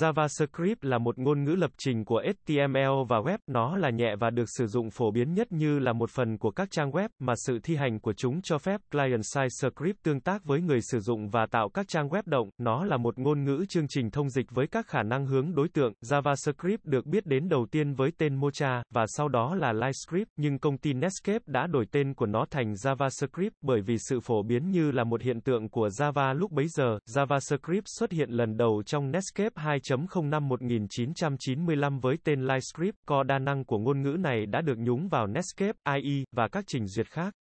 JavaScript là một ngôn ngữ lập trình của HTML và web, nó là nhẹ và được sử dụng phổ biến nhất như là một phần của các trang web, mà sự thi hành của chúng cho phép client-side script tương tác với người sử dụng và tạo các trang web động, nó là một ngôn ngữ chương trình thông dịch với các khả năng hướng đối tượng. JavaScript được biết đến đầu tiên với tên Mocha, và sau đó là LiveScript, nhưng công ty Netscape đã đổi tên của nó thành JavaScript, bởi vì sự phổ biến như là một hiện tượng của Java lúc bấy giờ, JavaScript xuất hiện lần đầu trong Netscape 2 2.05-1995 với tên Livescript, co đa năng của ngôn ngữ này đã được nhúng vào Netscape, IE, và các trình duyệt khác.